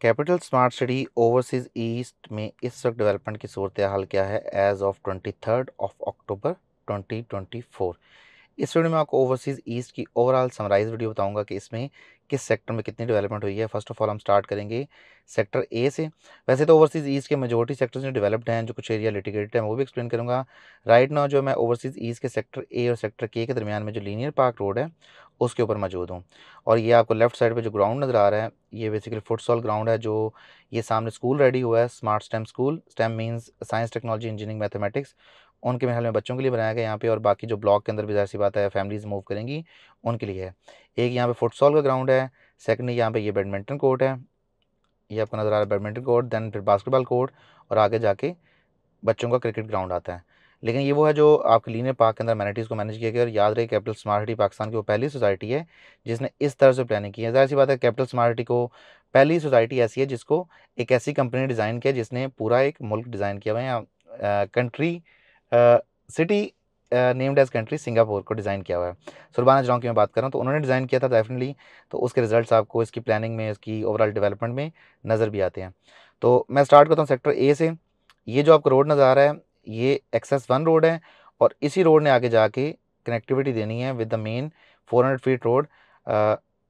capital smart city overseas east में इस वक्त डेवलपमेंट की सूरत हाल क्या है as of twenty third of October twenty twenty four इस वीडियो में आपको ओवरसीज़ ईस्ट की ओवरऑल समराइज वीडियो बताऊंगा कि इसमें किस सेक्टर में कितनी डेवलपमेंट हुई है फर्स्ट ऑफ ऑल हम स्टार्ट करेंगे सेक्टर ए से वैसे तो ओवरसीज़ ईस्ट के मेजोरिटी सेक्टर्स जो डेवलप्ड हैं जो कुछ एरिया लिटिगेटेड है वो भी एक्सप्लेन करूँगा राइट नाउ जो मैं ओवरसीज़ ईस्ट के सेक्टर ए और सेक्टर के के दरमियान में जो लीनियर पार्क रोड है उसके ऊपर मौजूद हूँ और ये आपको लेफ्ट साइड पे जो ग्राउंड नज़र आ रहा है ये बेसिकली फुटसॉल ग्राउंड है जो ये सामने स्कूल रेडी हुआ है smart STEM school STEM means science technology engineering mathematics उनके महल में बच्चों के लिए बनाया गया यहाँ पे और बाकी जो ब्लॉक के अंदर भी जहर सी बात है फैमिलीज़ मूव करेंगी उनके लिए है एक यहाँ पर फुटसॉल का ग्राउंड है सेकंड यहाँ पर ये बैडमिंटन कोर्ट है ये आपको नज़र आ रहा है बैडमिंटन कोर्ट दैन फिर बास्केटबॉल कोर्ट और आगे जाके बच्चों का क्रिकेट ग्राउंड आता है लेकिन ये वो है जो आपके लीनियर पार्क के अंदर मैनिटीज़ को मैनेज किया गया और याद रहे कैपिटल स्मार्ट पाकिस्तान की वो पहली सोसाइटी है जिसने इस तरह से प्लानिंग की है जाहिर सी बात है कैपिटल स्मार्ट को पहली सोसाइटी ऐसी है जिसको एक ऐसी कंपनी ने डिज़ाइन किया जिसने पूरा एक मुल्क डिज़ाइन किया हुआ है country city named as country Singapore को डिज़ाइन किया हुआ है सुरबाना जरॉन्ग की मैं बात कर रहा हूँ तो उन्होंने डिज़ाइन किया था डेफिनेटली तो उसके रिजल्ट्स आपको इसकी प्लानिंग में इसकी ओवरऑल डेवलपमेंट में नज़र भी आते हैं तो मैं स्टार्ट करता हूँ सेक्टर ए से ये जो आपको रोड नज़र आ रहा है ये एक्सेस वन रोड है और इसी रोड ने आगे जाके कनेक्टिविटी देनी है with the main 400 feet road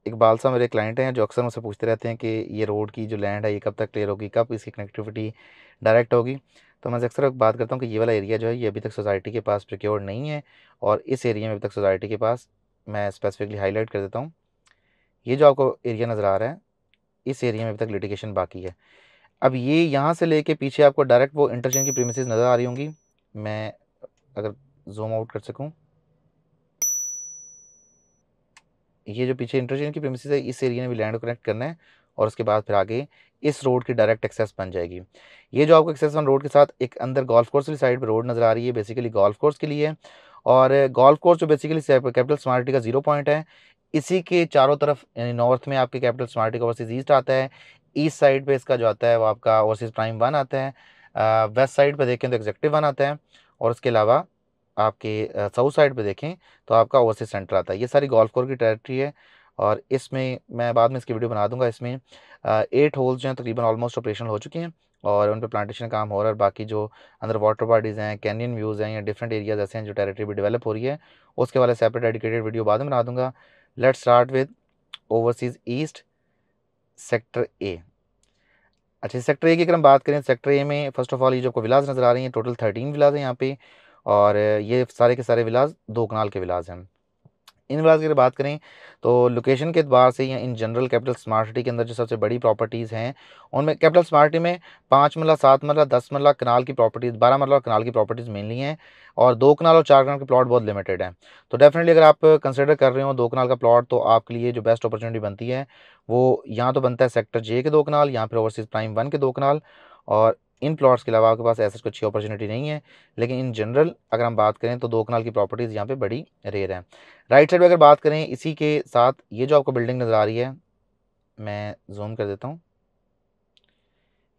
Iqbal साहब मेरे क्लाइंट हैं जो अक्सर मुझसे पूछते रहते हैं कि ये रोड की जो लैंड है ये कब तक क्लियर होगी कब इसकी कनेक्टिविटी डायरेक्ट होगी तो मैं अक्सर बात करता हूँ कि ये वाला एरिया जो है ये अभी तक सोसाइटी के पास प्रिक्योर नहीं है और इस एरिया में अभी तक सोसाइटी के पास मैं स्पेसिफिकली हाईलाइट कर देता हूँ ये जो आपको एरिया नज़र आ रहा है इस एरिया में अभी तक लिटिगेशन बाकी है अब ये यहाँ से लेके पीछे आपको डायरेक्ट वो इंटरचेंज की प्रीमिसेस नज़र आ रही होंगी मैं अगर जूम आउट कर सकूँ ये जो पीछे इंटरचेंज की प्रीमिसेस है इस एरिया में भी लैंड कनेक्ट करना है और उसके बाद फिर आगे इस रोड की डायरेक्ट एक्सेस बन जाएगी ये जो आपको एक्सेस वन रोड के साथ एक अंदर गोल्फ कोर्स वाली साइड पर रोड नज़र आ रही है बेसिकली गोल्फ कोर्स के लिए और गोल्फ कोर्स जो बेसिकली कैपिटल स्मार्टी का जीरो पॉइंट है इसी के चारों तरफ यानी नॉर्थ में आपके कैपिटल स्मार्टी का वर्सेज ईस्ट आता है ईस्ट साइड पे इसका जो आता है वो आपका ओवरसीज प्राइम वन आता है वेस्ट साइड पे देखें तो एग्जेक्टिव वन आता है और उसके अलावा आपके साउथ साइड पे देखें तो आपका ओवरसीज सेंटर आता है ये सारी गोल्फ कोर की टेरिटरी है और इसमें मैं बाद में इसकी वीडियो बना दूंगा इसमें एट होल्स जो हैं तकरीबन ऑलमोस्ट ऑपरेशनल हो चुकी हैं और उन पर प्लांटेशन काम हो रहा है और बाकी जो अंदर वाटर बॉडीज़ हैं कैनियन व्यूज़ हैं या डिफरेंट एरियाज ऐसे हैं जो टेरिटरी भी डेवलप हो रही है उसके वाले सेपरेट डेडिकेटेड वीडियो बाद में बना दूंगा let start with overseas east sector A अच्छा सेक्टर ए की अगर हम बात करें सेक्टर ए में फर्स्ट ऑफ ऑल ये जो आपको विलाज नज़र आ रही हैं टोटल थर्टीन विलाज हैं यहाँ पे और ये सारे के सारे विलाज दो कनाल के विलाज हैं इन बात की अगर बात करें तो लोकेशन के अतबार से या in general capital smart city के अंदर जो सबसे बड़ी प्रॉपर्टीज़ हैं उनमें कैपिटल स्मार्ट सिटी में पाँच मरला सात मरला दस मरला कनाल की प्रॉपर्टीज़ बारह मरला और कनाल की प्रॉपर्टीज़ मेनली हैं और दो कनाल और चार कनाल के प्लॉट बहुत लिमिटेड हैं तो डेफिनेटली अगर आप कंसिडर कर रहे हो दो कनाल का प्लॉट तो आपके लिए जो बेस्ट अपॉर्चुनिटी बनती है वो यहाँ तो बनता है सेक्टर जे के दो कनाल यहाँ फिर ओवरसीज़ प्राइम वन के दो कनाल और इन प्लॉट्स के अलावा आपके पास ऐसा कुछ अपॉर्चुनिटी नहीं है लेकिन इन जनरल अगर हम बात करें तो दो कनाल की प्रॉपर्टीज़ यहाँ पे बड़ी रेयर हैं राइट साइड में अगर बात करें इसी के साथ ये जो आपको बिल्डिंग नज़र आ रही है मैं जूम कर देता हूँ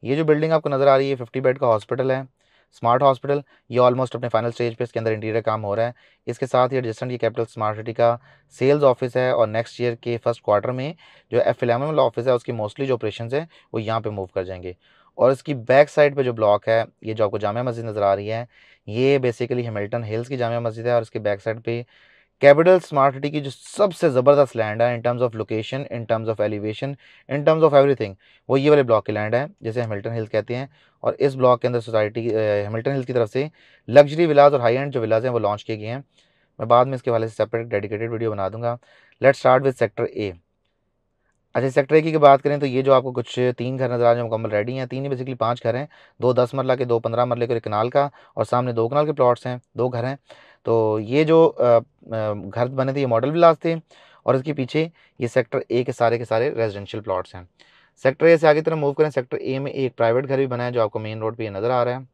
ये जो बिल्डिंग आपको नज़र आ रही है फिफ्टी बेड का हॉस्पिटल है स्मार्ट हॉस्पिटल ये ऑलमोस्ट अपने फाइनल स्टेज पे इसके अंदर इंटीरियर काम हो रहा है इसके साथ ही एडजस्टेंट ये कैपिटल स्मार्ट सिटी का सेल्स ऑफिस है और नेक्स्ट ईयर के फर्स्ट क्वार्टर में जो एफ एलेवन ऑफिस है उसकी मोस्टली जो ऑपरेशन है वो यहाँ पर मूव कर जाएंगे और इसकी बैक साइड पे जो ब्लॉक है ये जो आपको जामा मस्जिद नज़र आ रही है ये बेसिकली हेमिल्टन हिल्स की जामा मस्जिद है और इसकी बैक साइड पे कैपिटल स्मार्ट सिटी की जो सबसे ज़बरदस्त लैंड है in terms of location in terms of elevation in terms of everything वो ये वाले ब्लॉक की लैंड है जिसे हेमिल्टन हिल्स कहते हैं और इस ब्लॉक के अंदर सोसाइटी हेमिल्टन हिल्स की तरफ से लग्जरी विलाज और हाई एंड जो विलाज हैं वो लॉन्च किए गए हैं मैं बाद में इसके हवाले से सेपरेट डेडिकेटेड वीडियो बना दूंगा let start with sector A अच्छा सेक्टर की बात करें तो ये जो आपको कुछ तीन घर नजर आ रहे हैं मुकम्मल रेडी हैं तीन ही बेसिकली पांच घर हैं दो दस मरला के दो पंद्रह मरले के कनाल का और सामने दो कनाल के प्लॉट्स हैं दो घर हैं तो ये जो घर बने थे ये मॉडल लास्ट थे और इसके पीछे ये सेक्टर ए के सारे के सारे रेजिडेंशियल प्लाट्स हैं सेक्टर ए से आगे तरह मूव करें सेक्टर ए में एक प्राइवेट घर भी बना है जो आपको मेन रोड पर नज़र आ रहा है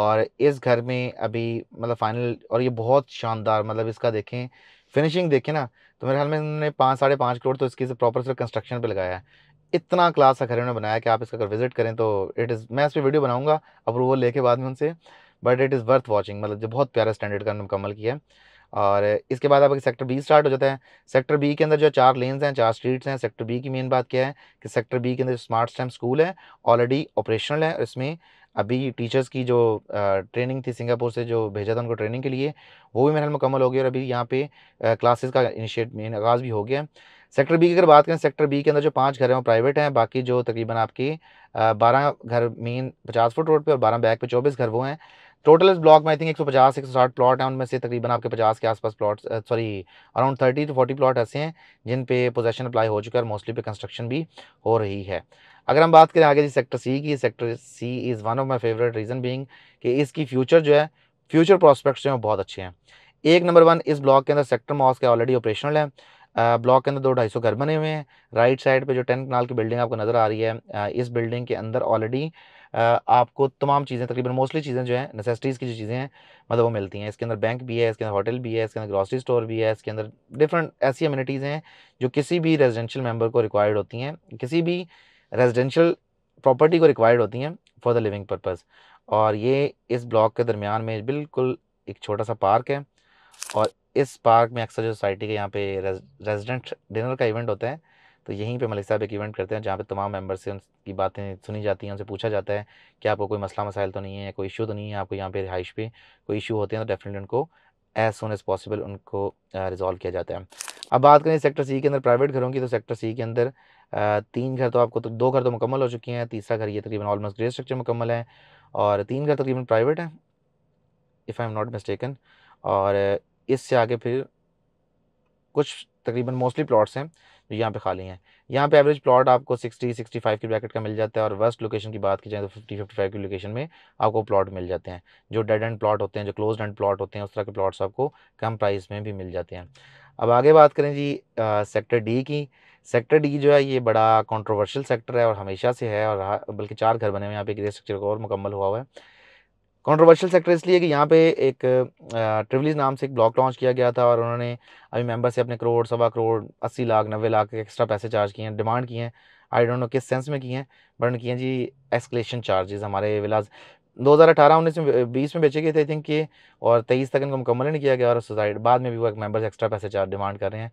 और इस घर में अभी मतलब फाइनल और ये बहुत शानदार मतलब इसका देखें फिनिशिंग देखें ना तो मेरे ख्याल में इन्होंने पाँच साढ़े पाँच करोड़ तो इसकी से प्रॉपर सिर्फ कंस्ट्रक्शन पे लगाया है इतना क्लास अखरे उन्होंने बनाया कि आप इसका अगर विजिट करें तो इट इज़ मैं इस पर वीडियो बनाऊँगा अप्रूवल लेके बाद में उनसे but it is worth watching मतलब जो बहुत प्यारा स्टैंडर्ड का मुकम्मल किया है और इसके बाद आपके सेक्टर बी स्टार्ट हो जाता है सेक्टर बी के अंदर जो चार लेन्स हैं चार स्ट्रीट्स हैं सेक्टर बी की मेन बात क्या है कि सेक्टर बी के अंदर स्मार्ट स्टैम स्कूल है ऑलरेडी ऑपरेशनल है इसमें अभी टीचर्स की जो ट्रेनिंग थी सिंगापुर से जो भेजा था उनको ट्रेनिंग के लिए वो भी मेरे मुकम्मल हो गया और अभी यहाँ पे क्लासेस का इनिशिएट मेन आगाज़ भी हो गया सेक्टर बी की अगर बात करें सेक्टर बी के अंदर जो पाँच घर हैं वो प्राइवेट हैं बाकी जो तकरीबन आपके बारह घर मेन पचास फुट रोड पे और बारह बैक पे चौबीस घर वो हैं टोटल इस ब्लॉक में आई थिंक 150 साठ प्लॉट हैं उनमें से तकरीबन आपके 50 के आसपास plot sorry around 30 to 40 plot ऐसे हैं जिन पे पोजेशन अप्लाई हो चुका है और मोस्टली पे कंस्ट्रक्शन भी हो रही है अगर हम बात करें आगे जी सेक्टर सी की sector C is one of my favourite reason being कि इसकी फ्यूचर जो है फ्यूचर प्रॉस्पेक्ट्स जो हैं बहुत अच्छे हैं एक नंबर वन इस ब्लॉक के अंदर सेक्टर मॉस के ऑलरेडी ऑपरेशनल हैं ब्लॉक के अंदर दो ढाई सौ घर बने हुए हैं राइट साइड पे जो टेन कनाल की बिल्डिंग आपको नज़र आ रही है इस बिल्डिंग के अंदर ऑलरेडी आपको तमाम चीज़ें तकरीबन मोस्टली चीज़ें जो हैं नेसेसिटीज़ की जो चीज़ें हैं मतलब वो मिलती हैं इसके अंदर बैंक भी है इसके अंदर होटल भी है इसके अंदर ग्रॉसरी स्टोर भी है इसके अंदर डिफरेंट ऐसी अम्यूनिटीज़ हैं जो किसी भी रेजिडेंशियल मेम्बर को रिक्वायर्ड होती हैं किसी भी रेजिडेंशियल प्रॉपर्टी को रिक्वायर्ड होती हैं फॉर द लिविंग पर्पज़ और ये इस ब्लॉक के दरमियान में बिल्कुल एक छोटा सा पार्क है और इस पार्क में अक्सर जो सोसाइटी के यहाँ पे रेजिडेंट डिनर का इवेंट होता है तो यहीं पे मलिक साहब एक इवेंट करते हैं जहाँ पे तमाम मेंबर से उनकी बातें सुनी जाती हैं उनसे पूछा जाता है कि आपको कोई मसला मसाइल तो नहीं है कोई इशू तो नहीं है आपको यहाँ पे रिहाइश पे कोई इशू होते हैं तो डेफिनेटली उनको एज सुन एज़ पॉसिबल उनको रिजॉल्व किया जाता है अब बात करें सेक्टर सी के अंदर प्राइवेट घरों की तो सेक्टर सी के अंदर तीन घर तो आपको तो दो घर तो मुकम्मल हो चुके हैं तीसरा घर ये तकरीबन ऑलमोस्ट ग्रे स्ट्रक्चर मुकम्मल है और तीन घर तकरीबन प्राइवेट हैं if I am not mistaken और इससे आगे फिर कुछ तकरीबन मोस्टली प्लॉट्स हैं जो यहाँ पे खाली हैं यहाँ पे एवरेज प्लॉट आपको 60 65 की ब्रैकेट का मिल जाता है और वर्स्ट लोकेशन की बात की जाए तो 50 55 की लोकेशन में आपको प्लॉट मिल जाते हैं जो डेड एंड प्लॉट होते हैं जो क्लोज एंड प्लॉट होते हैं उस तरह के प्लॉट्स आपको कम प्राइस में भी मिल जाते हैं अब आगे बात करें जी आ, सेक्टर डी की सेक्टर डी जो है ये बड़ा कॉन्ट्रोवर्शियल सेक्टर है और हमेशा से है और बल्कि चार घर बने हुए यहाँ पे ग्रे स्ट्रक्चर को और मुकम्मल हुआ हुआ है कंट्रोवर्शियल सेक्टर इसलिए कि यहाँ पे एक ट्रिवलीज नाम से एक ब्लॉक लॉन्च किया गया था और उन्होंने अभी मेंबर से अपने करोड़ सवा करोड़ अस्सी लाख नब्बे लाख एक्स्ट्रा पैसे चार्ज किए हैं डिमांड किए हैं आई डोंट नो किस सेंस में किए हैं बट किए जी एक्सकलेशन चार्जेस हमारे विलाज दो हज़ार अठारह उन्नीस में बीस में बेचे गए थे आई थिंक के और तेईस तक इनको मुकम्मल नहीं किया गया और सोसाइटी बाद में भी वो एक मेम्बर एक्स्ट्रा पैसे चार्ज डिमांड कर रहे हैं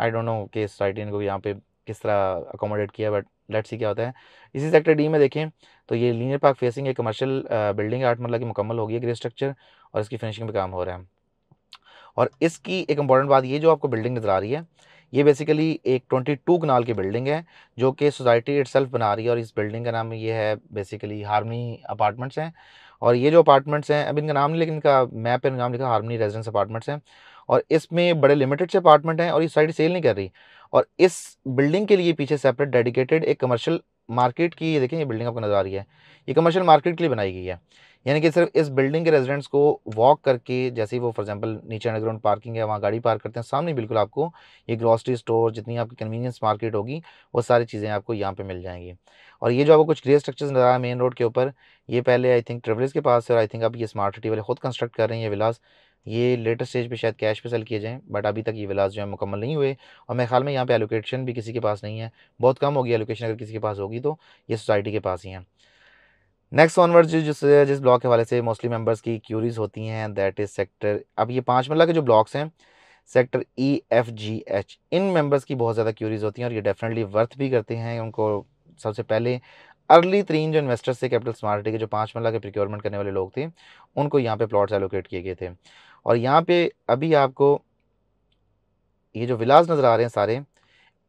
आई डोंट नो कि सोसाइटी इनको यहाँ पे किस तरह अकोमोडेट किया बट लेट्स सी क्या होता है इसी सेक्टर डी में देखें तो ये लीनियर पार्क फेसिंग एक कमर्शियल बिल्डिंग आठ मरला की मुकम्मल होगी ग्रे स्ट्रक्चर और इसकी फिनिशिंग पर काम हो रहा है और इसकी एक इंपॉर्टेंट बात ये जो आपको बिल्डिंग नज़र आ रही है ये बेसिकली एक 22 कनाल की बिल्डिंग है जो कि सोसाइटी इट बना रही है और इस बिल्डिंग का नाम ये है बेसिकली हारमी अपार्टमेंट्स हैं और ये जो अपार्टमेंट्स हैं अब इनका नाम नहीं लेकिन इनका मैप पर नाम लिखा हारमनी रेजिडेंस अपार्टमेंट्स हैं और इसमें बड़े लिमिटेड से अपार्टमेंट हैं और ये साइड सेल नहीं कर रही और इस बिल्डिंग के लिए पीछे सेपरेट डेडिकेटेड एक कमर्शियल मार्केट की ये देखें ये बिल्डिंग आपको नज़र आ रही है ये कमर्शियल मार्केट के लिए बनाई गई है यानी कि सिर्फ इस बिल्डिंग के रेजिडेंट्स को वॉक करके जैसे ही वो फॉर एग्जांपल नीचे अंडरग्राउंड पार्किंग है वहाँ गाड़ी पार्क करते हैं सामने बिल्कुल आपको ये ग्रॉसरी स्टोर जितनी आपकी कन्वीनियंस मार्केट होगी वो सारी चीज़ें आपको यहाँ पर मिल जाएंगी और ये जो आपको कुछ ग्रे स्ट्रक्चर्स नजर आया मेन रोड के ऊपर ये पहले आई थिंक ट्रेवलर्स के पास है और आई थिंक आप ये स्मार्ट सिटी वाले खुद कंस्ट्रक्ट कर रहे हैं ये विलास ये लेटेस्ट स्टेज पे शायद कैश पे सेल किए जाएँ बट अभी तक ये विलास जो है मुकम्मल नहीं हुए और मेरे ख्याल में यहाँ पे एलोकेशन भी किसी के पास नहीं है बहुत कम होगी एलोकेशन अगर किसी के पास होगी तो ये सोसाइटी के पास ही है नेक्स्ट ऑनवर्ड जिस जिस ब्लॉक के हवाले से मोस्टली मेम्बर्स की क्यूरीज होती हैं दैट इज़ सेक्टर अब ये पाँच मरला के जो ब्लॉक्स हैं sector E F G H इन मेम्बर्स की बहुत ज़्यादा क्यूरीज होती हैं और ये डेफिनेटली वर्थ भी करते हैं उनको सबसे पहले अर्ली तरीन जो इन्वेस्टर्स थे कैपिटल स्मार्ट के जो पाँच मरला के प्रिक्योरमेंट करने वाले लोग थे उनको यहाँ पे प्लॉट्स एलोकेट किए गए थे और यहाँ पे अभी आपको ये जो विलाज नज़र आ रहे हैं सारे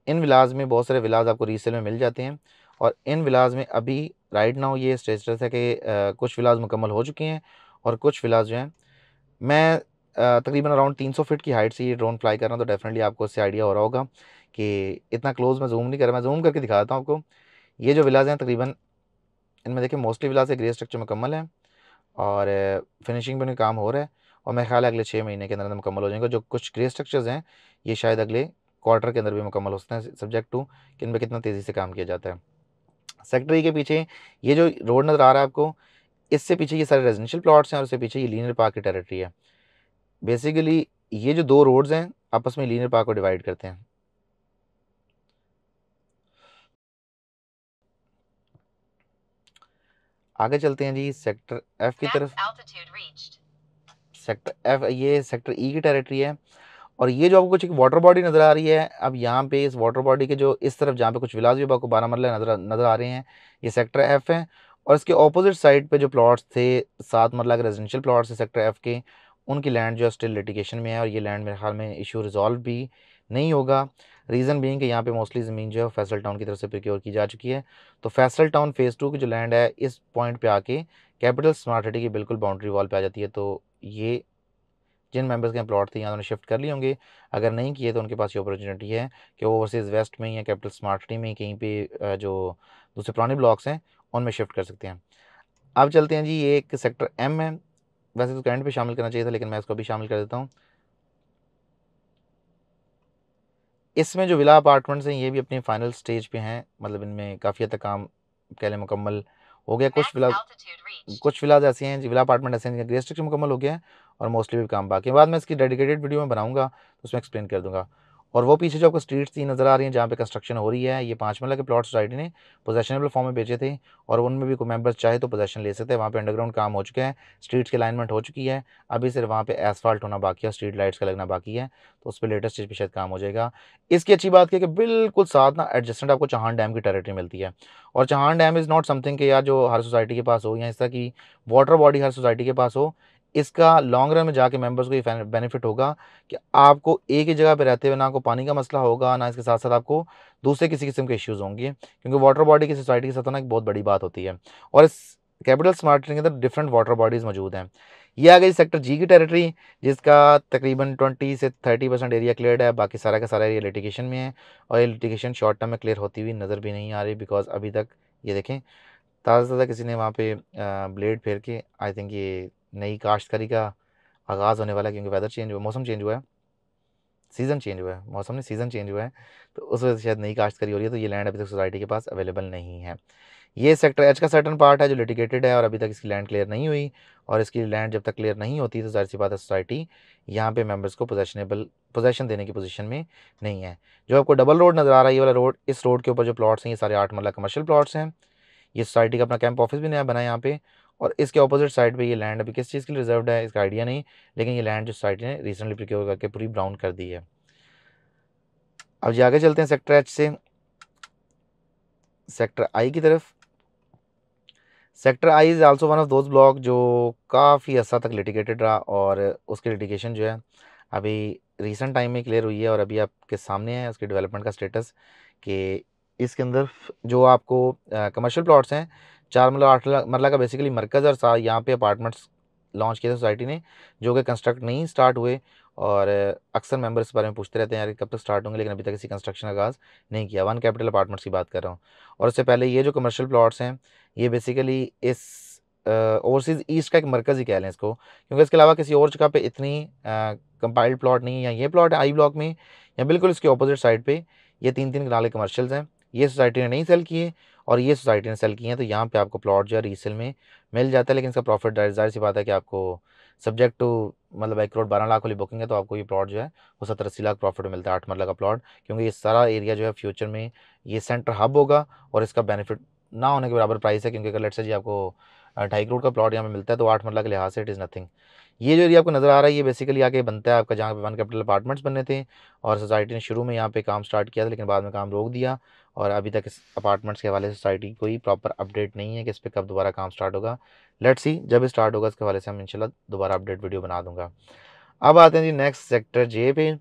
इन विलाज में बहुत सारे विलाज आपको रीसेल में मिल जाते हैं और इन विलाज में अभी राइट नाउ ये स्टेटस है कि कुछ विलाज मुकम्मल हो चुके हैं और कुछ विलाज जो हैं मैं तकरीबन अराउंड 300 फीट की हाइट से ये ड्रोन फ्लाई कर रहा हूँ तो डेफिनेटली आपको इससे आइडिया हो रहा होगा कि इतना क्लोज मैं जूम नहीं कर रहा मैं जूम करके दिखाता हूँ आपको ये जो विलाज हैं तकरीबन इनमें देखिए मोस्टली विलाज है ग्रे स्ट्रक्चर मुकम्मल है और फिनिशिंग पर काम हो रहा है और मेरा ख्याल है अगले छः महीने के अंदर अंदर मुकम्मल हो जाएंगे जो कुछ ग्रे स्ट्रक्चर्स हैं ये शायद अगले क्वार्टर के अंदर भी मुकम्मल हो सकते हैं सब्जेक्ट टू कि इन पर कितना तेज़ी से काम किया जाता है सेक्टरी के पीछे ये जो रोड नज़र आ रहा है आपको इससे पीछे ये सारे रेजिडेंशियल प्लाट्स हैं और इससे पीछे ये लीनियर पार्क की टेरेटरी है बेसिकली ये जो दो रोड्स हैं आपस में लीनियर पार्क को डिवाइड करते हैं आगे चलते हैं जी सेक्टर एफ की तरफ सेक्टर एफ ये सेक्टर ई e की टेरिटरी है और ये जो आपको कुछ एक वाटर बॉडी नज़र आ रही है अब यहाँ पे इस वाटर बॉडी के जो इस तरफ जहाँ पे कुछ विलास भी आपको बारह मरला नज़र नज़र आ रहे हैं ये सेक्टर एफ़ है और इसके ऑपोजिट साइड पे जो प्लॉट्स थे सात मरला के रेजिडेंशियल प्लॉट्स है सेक्टर एफ़ के उनकी लैंड जो है स्टिल लिटिगेशन में है और ये लैंड मेरे ख्याल में इशू रिजॉल्व भी नहीं होगा रीज़न भी कि यहाँ पे मोस्टली ज़मीन जो है फैसल टाउन की तरफ से प्रिक्योर की जा चुकी है तो फैसल टाउन फेज़ टू की जो लैंड है इस पॉइंट पे आके कैपिटल स्मार्ट सिटी की बिल्कुल बाउंड्री वॉल पे आ जाती है तो ये जिन मेंबर्स के प्लॉट थे यहाँ उन्होंने शिफ्ट कर लिए होंगे अगर नहीं किए तो उनके पास ये अपॉर्चुनिटी है कि वो ओवरसीज़ वेस्ट में या कैपिटल स्मार्ट सिटी में कहीं पे जो दूसरे पुराने ब्लॉक्स हैं उनमें शिफ्ट कर सकते हैं अब चलते हैं जी ये एक सेक्टर एम है वैसे तो करंट पे शामिल करना चाहिए था लेकिन मैं इसको भी शामिल कर देता हूँ इसमें जो विला अपार्टमेंट्स हैं ये भी अपने फाइनल स्टेज पर हैं मतलब इनमें काफ़ी हद तक काम कह लें मुकम्मल हो गया कुछ विलाज कुछ विलाज ऐसे हैं जिला अपार्टमेंट ऐसे हैं रिस्ट्रिक्शन मुकम्मल हो गया है और मोस्टली भी काम बाकी बाद में इसकी डेडिकेटेड वीडियो में बनाऊंगा तो उसमें एक्सप्लेन कर दूंगा और वो पीछे जो आपको स्ट्रीट्स थी नज़र आ रही हैं जहाँ पे कंस्ट्रक्शन हो रही है ये पाँच मल्ला के प्लॉट सोसाइटी ने पोजेशनेबल फॉर्म में बेचे थे और उनमें भी कोई मेंबर्स चाहे तो पोजेशन ले सकते हैं वहाँ पे अंडरग्राउंड काम हो चुका है स्ट्रीट्स की अलाइनमेंट हो चुकी है अभी सिर्फ वहाँ पे एसफाल्ट होना बाकी है स्ट्रीट लाइट्स का लगना बाकी है तो उस पर लेटेस्ट चीज़ पर शायद काम हो जाएगा इसकी अच्छी बात की कि बिल्कुल साथ ना एडजस्टमेंट आपको चहान डैम की टेरेटरी मिलती है और Chahan dam is not something के यार जो हर सोसाइटी के पास हो या इस तरह की वाटर बॉडी हर सोसाइटी के पास हो इसका लॉन्ग रन में जाके मेंबर्स को ये बेनिफिट होगा कि आपको एक ही जगह पे रहते हुए ना आपको पानी का मसला होगा ना इसके साथ साथ आपको दूसरे किसी किस्म के इश्यूज़ होंगे क्योंकि वाटर बॉडी की सोसाइटी के साथ ना एक बहुत बड़ी बात होती है और इस कैपिटल स्मार्ट के अंदर डिफरेंट वाटर बॉडीज़ मौजूद हैं ये आ गई सेक्टर जी की टेरिटरी जिसका तकरीबन 20 से 30 परसेंट एरिया क्लियर है बाकी सारा का सारा एरिया लिटिगेशन में है और ये लिटिगेशन शॉर्ट टर्म में क्लियर होती हुई नज़र भी नहीं आ रही बिकॉज अभी तक ये देखें ताज़ा ताज़ा किसी ने वहाँ पे ब्लेड फेर के आई थिंक ये नई काश्तकारी का आगाज़ होने वाला है क्योंकि वेदर चेंज हुआ मौसम चेंज हुआ है सीज़न चेंज हुआ है मौसम ने सीज़न चेंज हुआ है तो उस वजह से शायद नई काश्तकारी हो रही है तो ये लैंड अभी तक सोसाइटी के पास अवेलेबल नहीं है ये सेक्टर एच का सर्टन पार्ट है जो लिटिगेटेड है और अभी तक इसकी लैंड क्लियर नहीं हुई और इसकी लैंड जब तक क्लियर नहीं होती तो जाहिर सी बात है सोसाइटी यहाँ पे मेंबर्स को पोजेशनेबल पोजेशन देने की पोजीशन में नहीं है जो आपको डबल रोड नज़र आ रहा है ये वाला रोड इस रोड के ऊपर जो प्लाट्स हैं ये सारे आठ मरला कमर्शियल प्लाट्स हैं ये सोसाइटी का अपना कैंप ऑफिस भी नया बना है यहाँ पे और इसके अपोजिट साइड पे ये लैंड अभी किस चीज़ के लिए रिजर्व है इसका आइडिया नहीं लेकिन ये लैंड जो साइड ने रिसेंटली प्रिक्योर करके पूरी ब्राउन कर दी है अब जी आगे चलते हैं सेक्टर एच से सेक्टर आई की तरफ sector I is also one of those block जो काफ़ी अर्सा तक लिटिगेटेड रहा और उसकी लिटिगेशन जो है अभी रिसेंट टाइम में क्लियर हुई है और अभी आपके सामने है उसके डेवलपमेंट का स्टेटस कि इसके अंदर जो आपको कमर्शियल प्लॉट्स हैं चार मरला मतलब आठ मरला मतलब का बेसिकली मरकज़ और सा यहाँ पे अपार्टमेंट्स लॉन्च किए थे सोसाइटी ने जो कि कंस्ट्रक्ट नहीं स्टार्ट हुए और अक्सर मेंबर्स इस बारे में पूछते रहते हैं यार कब तक स्टार्ट होंगे लेकिन अभी तक किसी कंस्ट्रक्शन का आगाज़ नहीं किया वन कैपिटल अपार्टमेंट्स की बात कर रहा हूँ और उससे पहले ये जो कमर्शल प्लाट्स हैं ये बेसिकली इस ओवरसीज़ ईस्ट का एक मरकज़ ही कह लें इसको क्योंकि इसके अलावा किसी और जगह पर इतनी कंपाइल्ड प्लाट नहीं है या ये प्लाट है आई ब्लॉक में या बिल्कुल इसके अपोजिट साइड पर ये तीन तीन किनारे कमर्शल्स हैं ये सोसाइटी ने नहीं सेल किए और ये सोसाइटी ने सेल की हैं तो यहाँ पे आपको प्लॉट जो है रीसेल में मिल जाता है लेकिन इसका प्रॉफिट जाहिर सी बात है कि आपको सब्जेक्ट टू मतलब एक करोड़ बारह लाख वाली बुकिंग है तो आपको ये प्लॉट जो है वो सत्तर अस्सी लाख प्रॉफिट मिलता है आठ मरला का प्लॉट क्योंकि ये सारा एरिया जो है फ्यूचर में ये सेंटर हब होगा और इसका बेनिफिट ना होने के बराबर प्राइस है क्योंकि अगर लेट से जी आपको ढाई करोड़ का प्लॉट यहाँ पे मिलता है तो आठ मरला के लिहाज से इट इज़ नथिंग ये जो एरिया आपको नज़र आ रहा है ये बेसिकली आके बनता है आपका जहाँ पे वन कैपिटल अपार्टमेंट्स बने थे और सोसाइटी ने शुरू में यहाँ पे काम स्टार्ट किया था लेकिन बाद में काम रोक दिया और अभी तक इस अपार्टमेंट्स के हवाले से सोसाइटी कोई प्रॉपर अपडेट नहीं है कि इस पर कब दोबारा काम स्टार्ट होगा लेट्स सी जब स्टार्ट होगा इसके हवाले से हम इनशाला दोबारा अपडेट वीडियो बना दूँगा अब आते हैं जी नेक्स्ट सेक्टर जे पे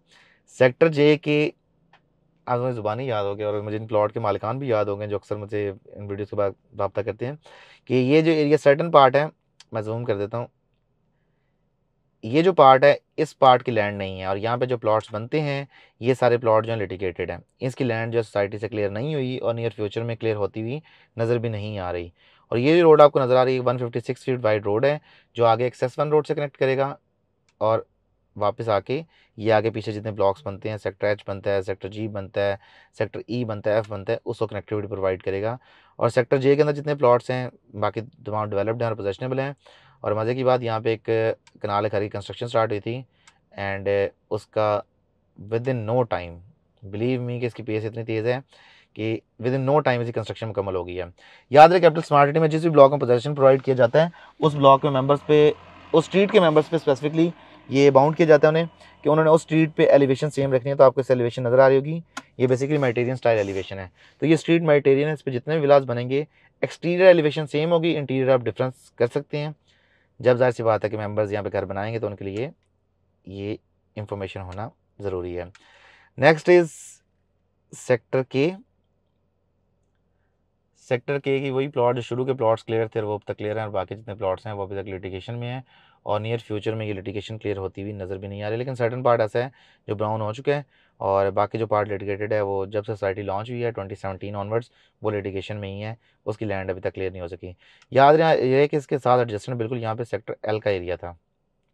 सेक्टर जे के आज मुझे ज़ुबान ही याद हो गया और मुझे इन प्लॉट के मालिकान भी याद हो गए जो अक्सर मुझे इन वीडियोज़ के बाद रबता करते हैं कि ये जो एरिया सर्टन पार्ट है मैं जूम कर देता हूँ ये जो पार्ट है इस पार्ट की लैंड नहीं है और यहाँ पे जो प्लॉट्स बनते हैं ये सारे प्लॉट जो हैं लिटिकेटेड हैं इसकी लैंड जो सोसाइटी से क्लियर नहीं हुई और नियर फ्यूचर में क्लियर होती हुई नज़र भी नहीं आ रही और ये रोड आपको नज़र आ रही है one fifty feet wide road है जो आगे एक्सेस वन रोड से कनेक्ट करेगा और वापस आके ये आगे पीछे जितने ब्लॉक्स बनते हैं सेक्टर एच बनता है सेक्टर जी बनता है सेक्टर ई e बनता है एफ बनता है उसको कनेक्टिविटी प्रोवाइड करेगा और सेक्टर जे के अंदर जितने प्लॉट्स हैं बाकी तमाम डेवलप्ड हैं और पोजेशनेबल हैं और मज़े की बात यहाँ पे एक कनाल खरी कंस्ट्रक्शन स्टार्ट हुई थी एंड उसका within no time believe me कि इसकी पेस इतनी तेज़ है कि विद इन नो टाइम इसकी कंस्ट्रक्शन मुकम्मल हो गई है याद रहे कैपिटल स्मार्ट सिटी में जिस भी ब्लॉक में पोजेशन प्रोवाइड किया जाता है उस ब्लॉक में मेम्बर्स पे उस स्ट्रीट के मेम्बर्स पे स्पेसिफिकली ये बाउंड किया जाता है उन्हें कि उन्होंने उस स्ट्रीट पे एलिवेशन सेम रखनी है तो आपको इस एलिवेशन नज़र आ रही होगी ये बेसिकली मेटेरियन स्टाइल एलिवेशन है तो ये स्ट्रीट मेटेरियन है इस पर जितने भी विलास बनेंगे एक्सटीरियर एलिवेशन सेम होगी इंटीरियर आप डिफरेंस कर सकते हैं जब जाहिर सी बात है कि मेंबर्स यहाँ पे घर बनाएंगे तो उनके लिए ये इंफॉर्मेशन होना ज़रूरी है next is sector K sector K की वही प्लॉट जो शुरू के प्लॉट्स क्लियर थे वो अब तक क्लियर हैं और बाकी जितने प्लॉट्स हैं वो अभी तक लिटिगेशन में हैं और नियर फ्यूचर में ये लिटिगेशन क्लियर होती हुई नज़र भी नहीं आ रही लेकिन सर्टन पार्ट ऐसा है जो ब्राउन हो चुका है और बाकी जो पार्ट लिटिगेटेड है वो जब सोसाइटी लॉन्च हुई है 2017 ऑनवर्ड्स वो लिटिगेशन में ही है उसकी लैंड अभी तक क्लियर नहीं हो सकी याद रहे कि इसके साथ एडजस्टमेंट बिल्कुल यहाँ पे सेक्टर एल का एरिया था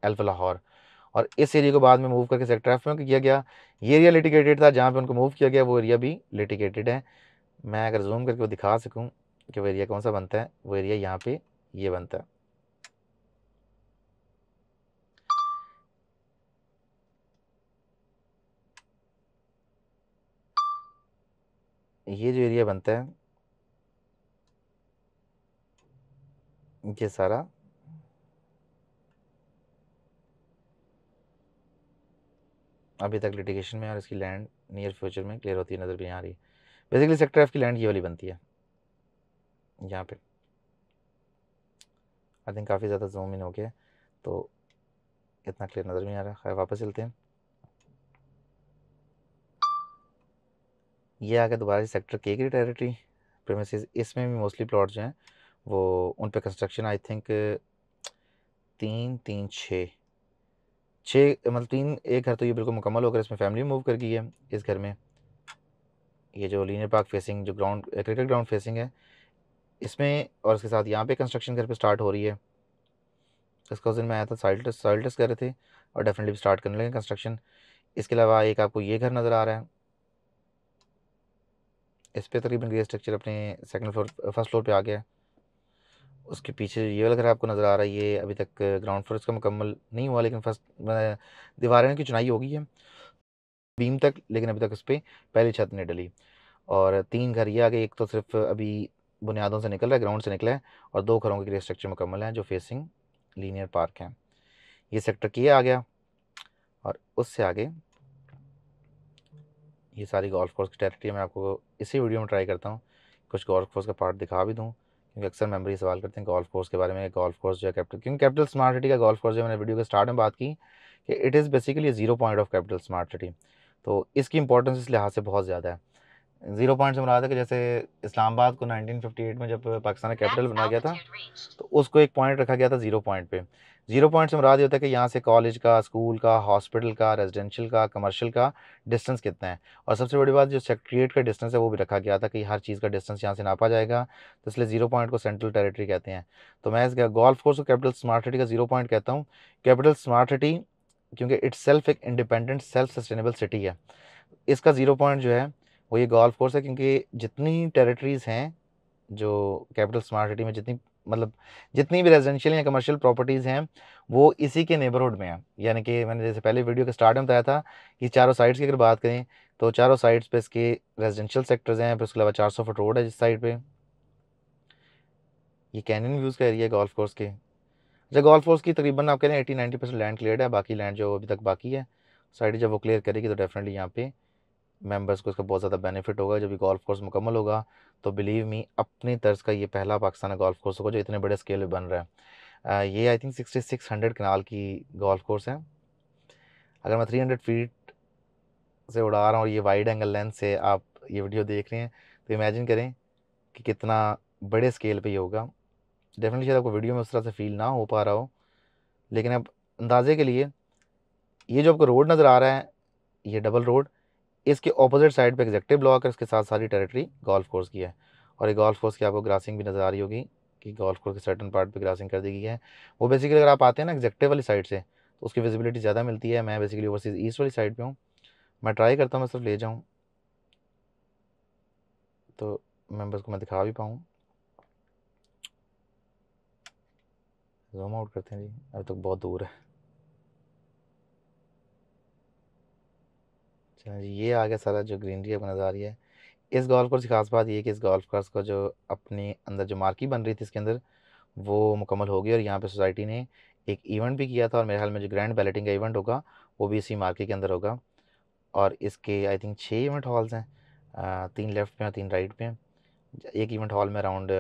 एल्फ लाहौर और इस एरिया को बाद में मूव करके सेक्टर एफ में किया गया ये एरिया लिटिगेटेड था जहाँ पर उनको मूव किया गया वो एरिया भी लिटिगेटेड है मैं अगर जूम करके वो दिखा सकूँ कि वो एरिया कौन सा बनता है वो एरिया यहाँ पर ये बनता है ये जो एरिया बनता है ये सारा अभी तक लिटिगेशन में और इसकी लैंड नियर फ्यूचर में क्लियर होती है नज़र भी यहाँ आ रही है बेसिकली सेक्टर एफ की लैंड ये वाली बनती है यहाँ पे आई थिंक काफ़ी ज़्यादा जूम इन हो गया तो इतना क्लियर नज़र नहीं आ रहा है खैर वापस चलते हैं ये आ गया दोबारा सेक्टर के की टेरिटरी प्रेमिस इसमें भी मोस्टली प्लॉट जो हैं वो उन पर कंस्ट्रक्शन आई थिंक तीन तीन छः छः मतलब तीन एक घर तो ये बिल्कुल मुकम्मल होकर इसमें फैमिली मूव कर गई है इस घर में ये जो लीनियर पार्क फेसिंग जो ग्राउंड क्रिकेट ग्राउंड फेसिंग है इसमें और इसके साथ यहाँ पे कंस्ट्रक्शन घर पे स्टार्ट हो रही है इसका उस दिन मैं आया था सॉइल टेस्ट सॉइल टेस्ट कर रहे थे और डेफिनेटली स्टार्ट करने लगे कंस्ट्रक्शन इसके अलावा एक आपको ये घर नज़र आ रहा है इस पर तकरीबन ग्रे स्ट्रक्चर अपने सेकंड फ्लोर फर्स्ट फ्लोर पे आ गया उसके पीछे ये वाला घर आपको नज़र आ रहा है ये अभी तक ग्राउंड फ्लोर इसका मुकम्मल नहीं हुआ लेकिन फर्स्ट दीवारें की चुनाई हो गई है बीम तक लेकिन अभी तक उस पर पहली छत नहीं डली और तीन घर ये आ गए एक तो सिर्फ अभी बुनियादों से निकल रहा है ग्राउंड से निकला है और दो घरों के ग्रे स्ट्रक्चर मुकम्मल हैं जो फेसिंग लीनियर पार्क हैं ये सेक्टर किया आ गया और उससे आगे ये सारी गोल्फ कोर्स की टेरिटरी मैं आपको इसी वीडियो में ट्राई करता हूँ कुछ गोल्फ कोर्स का पार्ट दिखा भी दूँ क्योंकि अक्सर मेमरी सवाल करते हैं गोल्फ कोर्स के बारे में गोल्फ कोर्स जो है कैपिटल क्योंकि कैपिटल स्मार्ट सिटी का गोल्फ कोर्स जो मैंने वीडियो के स्टार्ट में बात की कि it is basically zero point of capital smart city तो इसकी इंपॉर्टेंस इस लिहाज से बहुत ज़्यादा है ज़ीरो पॉइंट से मुरा था कि जैसे इस्लामाबाद को 1958 में जब पाकिस्तान का कैपिटल बनाया गया था तो उसको एक पॉइंट रखा गया था ज़ीरो पॉइंट पे ज़ीरो पॉइंट से मुराद ये होता है कि यहाँ से कॉलेज का स्कूल का हॉस्पिटल का रेजिडेंशियल का कमर्शियल का डिस्टेंस कितना है और सबसे बड़ी बात जो सेक्रेटरीट का डिस्टेंस है वो भी रखा गया था कि हर चीज़ का डिस्टेंस यहाँ से नापा जाएगा तो इसलिए ज़ीरो पॉइंट को सेंट्रल टेरेटरी कहते हैं तो मैं इस गोल्फ कोर्स को कैपिटल स्मार्ट सिटी का ज़ीरो पॉइंट कहता हूँ कैपिटल स्मार्ट सिटी क्योंकि इट्स सेल्फ एक इंडिपेंडेंट सेल्फ सस्टेनेबल सिटी है इसका ज़ीरो पॉइंट जो है वो ये गोल्फ कोर्स है क्योंकि जितनी टेरिटरीज़ हैं जो कैपिटल स्मार्ट सिटी में जितनी मतलब जितनी भी रेजिडेंशियल या कमर्शियल प्रॉपर्टीज़ हैं वो इसी के नेबरहुड में हैं यानी कि मैंने जैसे पहले वीडियो के स्टार्ट में बताया था कि चारों साइड्स की अगर बात करें तो चारों साइड्स पे इसके रेजिडेंशियल सेक्टर्स हैं फिर उसके अलावा चार सौ फुट रोड है जिस साइड पर ये कैनियन व्यूज़ का एरिया है गोल्फ कोर्स के अच्छा गोल्फ कोर्स की तकरीबन आप कह रहे हैं eighty ninety percent land clear है बाकी लैंड जो अभी तक बाकी है साइड जब वो क्लियर करेगी तो डेफिनेटली यहाँ पर मेंबर्स को इसका बहुत ज़्यादा बेनिफिट होगा जब ये गोल्फ कोर्स मुकम्मल होगा तो बिलीव मी अपनी तर्ज का ये पहला पाकिस्तान गोल्फ कोर्स होगा जो इतने बड़े स्केल में बन रहा है ये I think sixty six hundred kanal की गोल्फ कोर्स है अगर मैं थ्री हंड्रेड फीट से उड़ा रहा हूँ और ये वाइड एंगल लेंथ से आप ये वीडियो देख रहे हैं तो इमेजिन करें कि कितना बड़े स्केल पर ये होगा डेफिनेटली शायद आपको वीडियो में उस तरह से फील ना हो पा रहा हो लेकिन अब अंदाजे के लिए ये जो आपको रोड नज़र आ रहा है ये डबल रोड इसके ऑपोजिट साइड पे एग्जेक्टिव ब्लॉक है इसके साथ सारी टेरिटरी गोल्फ कोर्स की है और ये गोल्फ कोर्स की आपको ग्रासिंग भी नज़र आ रही होगी कि गोल्फ कोर्स के सर्टन पार्ट पे ग्रासिंग कर दी गई है वो बेसिकली अगर आप आते हैं ना एग्जेक्टिव वाली साइड से तो उसकी विजिबिलिटी ज़्यादा मिलती है मैं बेसिकली ओवरसीज ईस्ट वाली साइड पर हूँ मैं ट्राई करता हूँ मैं सिर्फ ले जाऊँ तो मेम्बर्स को मैं दिखा भी पाऊँ जूम आउट करते हैं जी अभी तक तो बहुत दूर है अच्छा ये आ गया सारा जो ग्रीनरी आपको नज़र आ रही है इस गोल्फ कोर्स की खास बात ये कि इस गोल्फ कोर्स को जो अपने अंदर जो मार्की बन रही थी इसके अंदर वो मुकम्मल हो गई और यहाँ पे सोसाइटी ने एक इवेंट भी किया था और मेरे ख्याल में जो ग्रैंड बैलेटिंग का इवेंट होगा वो भी इसी मार्के के अंदर होगा और इसके आई थिंक छः इवेंट हॉल्स हैं तीन लेफ़्ट पे और तीन राइट में एक इवेंट हॉल में अराउंड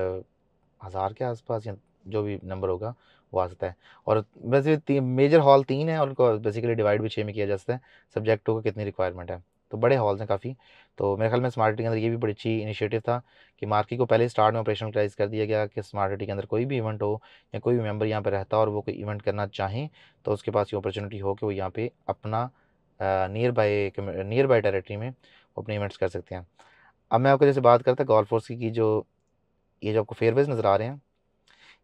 हज़ार के आसपास या जो भी नंबर होगा वो आ सकता है और वैसे मेजर हॉल तीन है और उनको बेसिकली डिवाइड भी छः में किया जा सकता है सब्जेक्ट टू का कितनी रिक्वायरमेंट है तो बड़े हॉल्स हैं काफ़ी तो मेरे ख्याल में स्मार्ट सिटी के अंदर ये भी बड़ी अच्छी इनिशिएटिव था कि मार्की को पहले स्टार्ट में ऑपरेशनलाइज कर दिया गया कि स्मार्ट सिटी के अंदर कोई भी इवेंट हो या कोई भी मेम्बर यहाँ पर रहता और वो कोई इवेंट करना चाहें तो उसके पास ये अपॉर्चुनिटी हो कि वो यहाँ पर अपना nearby nearby territory में अपने इवेंट्स कर सकते हैं अब मैं आपको जैसे बात करता गोल्फ फोर्स की जो ये जो आपको फेयरवेज नज़र आ रहे हैं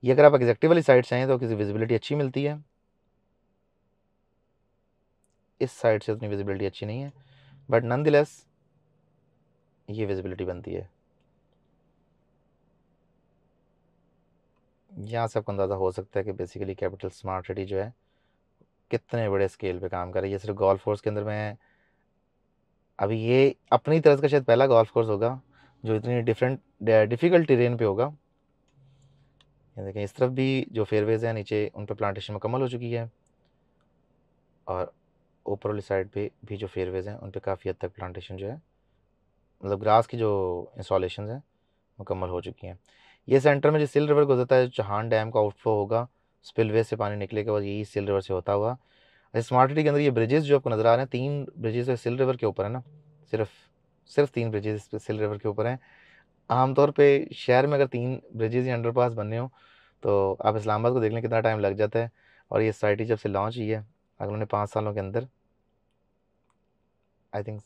ये अगर आप एग्जेक्टिव वाली साइड से आएँ तो किसी विजिबिलिटी अच्छी मिलती है इस साइड से उतनी विजिबिलिटी अच्छी नहीं है बट नन दिलस ये विजिबिलिटी बनती है यहाँ से आपको अंदाज़ा हो सकता है कि बेसिकली कैपिटल स्मार्ट सिटी जो है कितने बड़े स्केल पे काम कर रही है सिर्फ गोल्फ कोर्स के अंदर में अभी ये अपनी तरह का शायद पहला गोल्फ कोर्स होगा जो इतनी डिफरेंट डिफ़िकल्ट टेरेन पे होगा ये देखें इस तरफ भी जो फेयरवेज हैं नीचे उन पर प्लांटेशन मुकम्मल हो चुकी है और ऊपर वाली साइड पे भी जो फेयरवेज हैं उन पर काफ़ी हद तक प्लांटेशन जो है मतलब ग्रास की जो इंस्टॉलेशन हैं मुकम्मल हो चुकी हैं ये सेंटर में जो सिल रिवर गुजरता है चौहान चहान डैम का आउटफ्लो होगा स्पिलवे से पानी निकलेगा और यही सिल रिवर से होता हुआ स्मार्ट सिटी के अंदर ये ब्रिजेस जो आपको नज़र आ रहे हैं तीन ब्रिजेस सिल रिवर के ऊपर है ना सिर्फ सिर्फ तीन ब्रिजेस सिल रिवर के ऊपर हैं आमतौर पे शहर में अगर तीन ब्रिजेज या अंडर पास बनने हो तो आप इस्लामाबाद को देखने कितना टाइम लग जाता है और ये सोसाइटी जब से लॉन्च हुई है अगर उन्होंने पाँच सालों के अंदर आई थिंक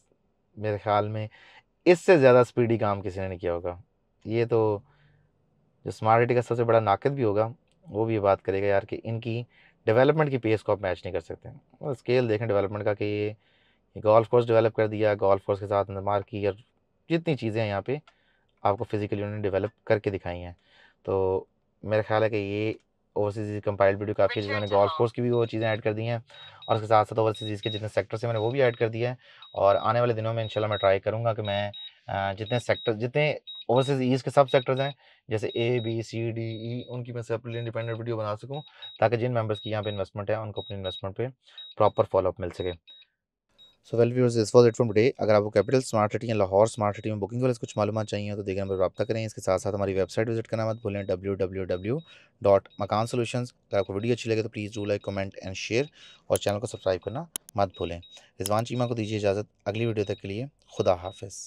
मेरे ख्याल में इससे ज़्यादा स्पीडी काम किसी ने नहीं किया होगा ये तो जो स्मार्ट सिटी का सबसे बड़ा नाकद भी होगा वो भी ये बात करेगा यार कि इनकी डेवलपमेंट की पेस को आप मैच नहीं कर सकते और स्केल देखें डेवलपमेंट का कि ये गोल्फ कोर्स डेवलप कर दिया गोल्फ कोर्स के साथ मार्की और जितनी चीज़ें हैं यहाँ पे आपको फिज़िकली उन्होंने डेवलप करके दिखाई हैं तो मेरा ख्याल है कि ये ओवरसीज़ कंपाइल्ड वीडियो काफ़ी अच्छी मैंने गोल्फ कोर्स की भी वो चीज़ें ऐड कर दी हैं और उसके साथ साथ ओवरसीज़ के जितने सेक्टर से मैंने वो भी ऐड कर दिया है और आने वाले दिनों में इंशाल्लाह मैं ट्राई करूँगा कि मैं जितने सेक्टर जितने ओवरसीज़ ईज के सब सेक्टर्स हैं जैसे A B C D E उनकी मैं सेपरेट इंडिपेंडेंट वीडियो बना सकूँ ताकि जिन मेम्बर्स की यहाँ पर इन्वेस्टमेंट है उनको अपनी इन्वेस्टमेंट पर प्रॉपर फॉलोअप मिल सके so well viewers this was it from day अगर आपको कैपिटल स्मार्ट सिटी या लाहौर स्मार्ट सिटी में बुकिंग वाले कुछ मालूम चाहिए तो देखने पर रब्ता करें इसके साथ साथ हमारी वेबसाइट विजिट करना मत भूलें W W W dot Makaan solution अगर आपको वीडियो अच्छी लगे तो please do like comment and share और चैनल को सब्सक्राइब करना मत भूलें रिजवान चीमा को दीजिए इजाज़त अगली वीडियो तक के लिए खुदा हाफिज़